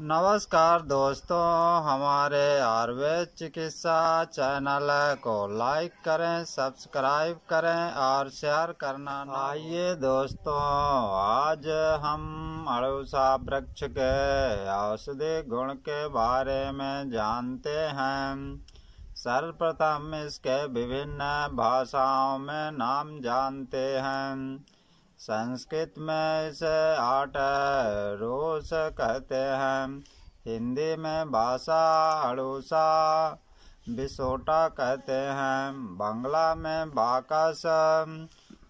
नमस्कार दोस्तों हमारे आयुर्वेद चिकित्सा चैनल को लाइक करें सब्सक्राइब करें और शेयर करना आइए दोस्तों आज हम अड़ूसा वृक्ष के औषधि गुण के बारे में जानते हैं सर्वप्रथम इसके विभिन्न भाषाओं में नाम जानते हैं संस्कृत में इसे आठ रोस कहते हैं हिंदी में भाषा अड़ूसा बिसोटा कहते हैं बांग्ला में बाकस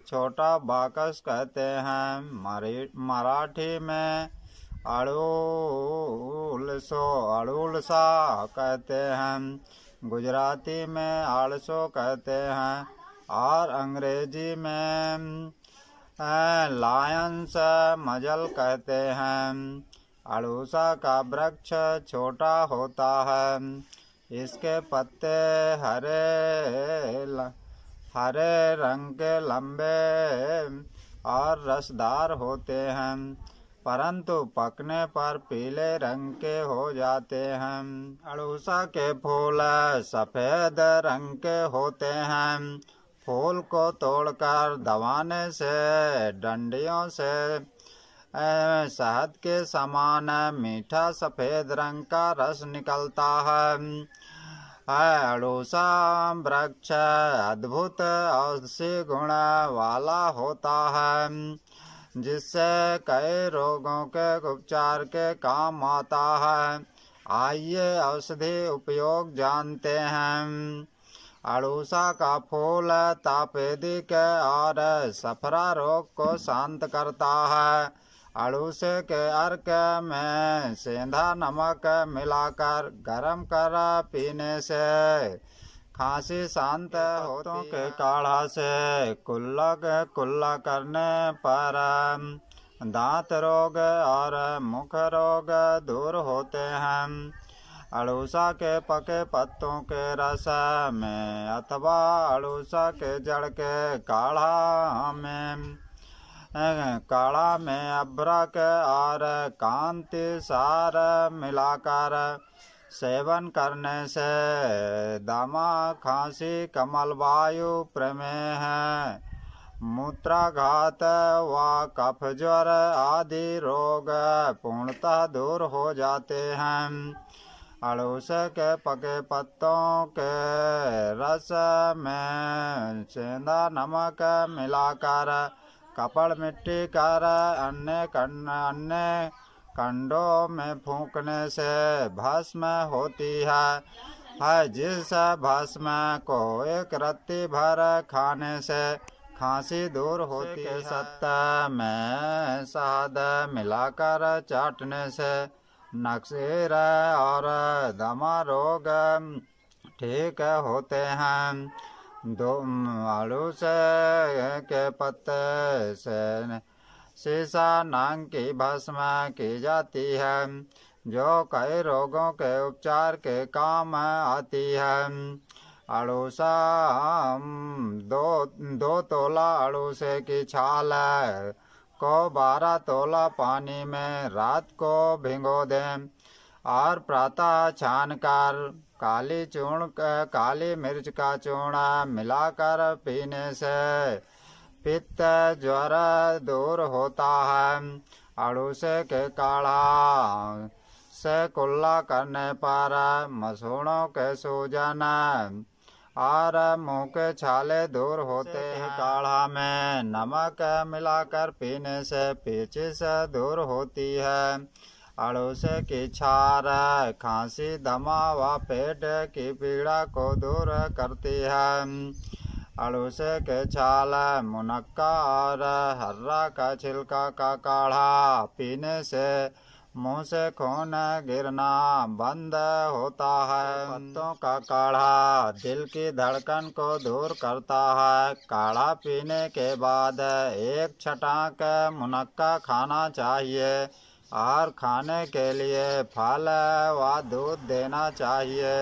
छोटा बाकस कहते हैं मराठी में अड़ूल सो अड़ूल सा कहते हैं गुजराती में आड़सो कहते हैं और अंग्रेजी में लायंस मजल कहते हैं अड़ूसा का वृक्ष छोटा होता है इसके पत्ते हरे ल, हरे रंग के लंबे और रसदार होते हैं परंतु पकने पर पीले रंग के हो जाते हैं अड़ूसा के फूल सफ़ेद रंग के होते हैं फूल को तोड़कर दबाने से डंडियों से शहद के समान मीठा सफ़ेद रंग का रस निकलता है अड़ूसा वृक्ष अद्भुत औषधि गुण वाला होता है जिससे कई रोगों के उपचार के काम आता है आइए औषधि उपयोग जानते हैं अड़ूसा का फूल तापेदी के और सफरा रोग को शांत करता है अड़ूसे के अर्क में सेंधा नमक मिलाकर गरम कर पीने से खांसी शांत होतों के काढ़ा से कुल्ला कुल्ला करने पर दांत रोग और मुख रोग दूर होते हैं अड़ूसा के पके पत्तों के रस में अथवा अड़ूसा के जड़ के काढ़ा में काढ़ा में अभ्रक और कांति सार मिलाकर सेवन करने से दमा खांसी कमल वायु प्रमेह मूत्राघात व कफ ज्वर आदि रोग पूर्णतः दूर हो जाते हैं अड़ोस के पके पत्तों के रस में सेंधा नमक मिलाकर कपड़ मिट्टी कर अन्य अन्य कंडों में फूकने से भस्म होती है है जिस भस्म को एक रत्ती भर खाने से खांसी दूर होती है सत्ता में शहद मिलाकर चाटने से नक्सीर और दमा रोग ठीक होते हैं दो आलू से के पत्ते से शीशा नांग की भस्म की जाती है जो कई रोगों के उपचार के काम आती है अड़ूसा दो दो तोला अड़ूसे की छाल है को बारह तोला पानी में रात को भिंगो दे और प्रातः छान कर काली चूर्ण काली मिर्च का चूर्ण मिलाकर पीने से पित्त ज्वर दूर होता है अड़ूसे के काढ़ा से कुल्ला करने पर मसूड़ों के सूजन आर मुख के छाले दूर होते हैं काढ़ा में नमक मिलाकर पीने से पेचिस दूर होती है अड़ोस की छार खांसी दमा व पेट की पीड़ा को दूर करती है अड़ोस के छाल मुनक्का और हर्रा का छिलका का काढ़ा पीने से मुँह से खून गिरना बंद होता है पत्तों का काढ़ा दिल की धड़कन को दूर करता है काढ़ा पीने के बाद एक छटाक मुनक्का खाना चाहिए और खाने के लिए फल व दूध देना चाहिए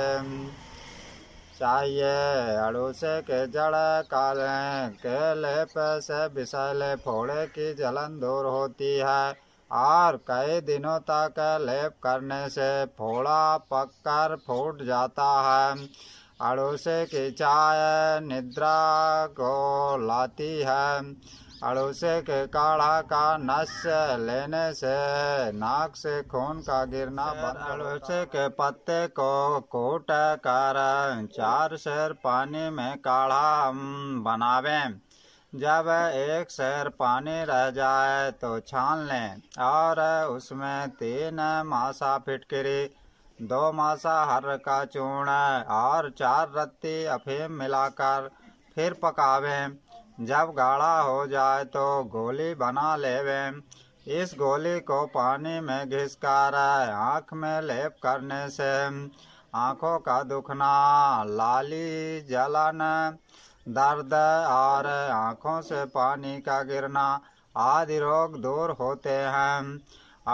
चाहिए अड़ूसे के जड़ काले के लेप से बिसले फोड़े की जलन दूर होती है और कई दिनों तक लेप करने से फोड़ा पककर फूट जाता है अड़ोसे की चाय निद्रा को लाती है अड़ोसे के काढ़ा का नश लेने से नाक से खून का गिरना बंद अड़ोसे के पत्ते को कूट कर चार शेर पानी में काढ़ा बनावें जब एक शहर पानी रह जाए तो छान लें और उसमें तीन मासा फिटकरी दो मासा हर का चूर्ण और चार रत्ती अफीम मिलाकर फिर पकावें जब गाढ़ा हो जाए तो गोली बना लेवें इस गोली को पानी में घिसकर आँख में लेप करने से आँखों का दुखना लाली जलन दर्द और आँखों से पानी का गिरना आदि रोग दूर होते हैं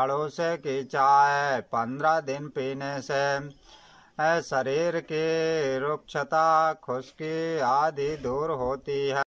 अड़ोसे की चाय पंद्रह दिन पीने से शरीर की रुक्षता खुश्की आदि दूर होती है